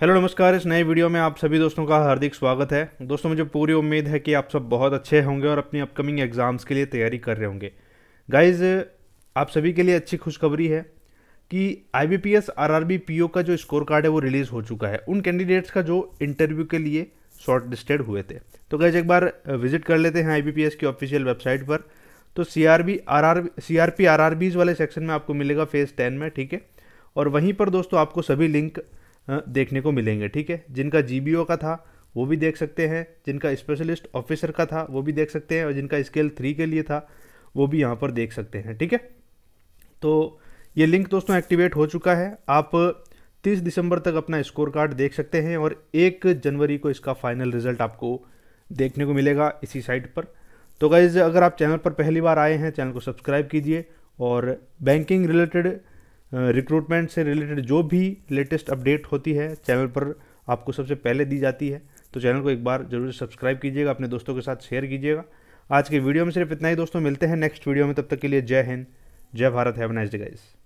hello नमस्कार इस नए वीडियो में आप सभी दोस्तों का हार्दिक स्वागत है दोस्तों मुझे पूरी उम्मीद है कि आप सब बहुत अच्छे होंगे और अपनी अपकमिंग एग्ज़ाम्स के लिए तैयारी कर रहे होंगे गाइज आप सभी के लिए अच्छी खुशखबरी है कि I B P S R R B P O का जो स्कोर कार्ड है वो रिलीज़ हो चुका है उन कैंडिडेट्स का जो इंटरव्यू के लिए शॉर्ट लिस्टेड हुए थे तो गैज एक बार विजिट कर लेते हैं आई बी पी एस की ऑफिशियल वेबसाइट पर तो C R B R R C R P R R Bs वाले सेक्शन में आपको मिलेगा फेज़ टेन में ठीक है और वहीं पर दोस्तों आपको सभी लिंक हाँ, देखने को मिलेंगे ठीक है जिनका जी का था वो भी देख सकते हैं जिनका स्पेशलिस्ट ऑफिसर का था वो भी देख सकते हैं और जिनका स्केल थ्री के लिए था वो भी यहाँ पर देख सकते हैं ठीक है तो ये लिंक दोस्तों एक्टिवेट हो चुका है आप 30 दिसंबर तक अपना स्कोर कार्ड देख सकते हैं और एक जनवरी को इसका फाइनल रिजल्ट आपको देखने को मिलेगा इसी साइट पर तो गाइज़ अगर आप चैनल पर पहली बार आए हैं चैनल को सब्सक्राइब कीजिए और बैंकिंग रिलेटेड रिक्रूटमेंट से रिलेटेड जो भी लेटेस्ट अपडेट होती है चैनल पर आपको सबसे पहले दी जाती है तो चैनल को एक बार जरूर सब्सक्राइब कीजिएगा अपने दोस्तों के साथ शेयर कीजिएगा आज के वीडियो में सिर्फ इतना ही दोस्तों मिलते हैं नेक्स्ट वीडियो में तब तक के लिए जय हिंद जय भारत हैव नाइस डे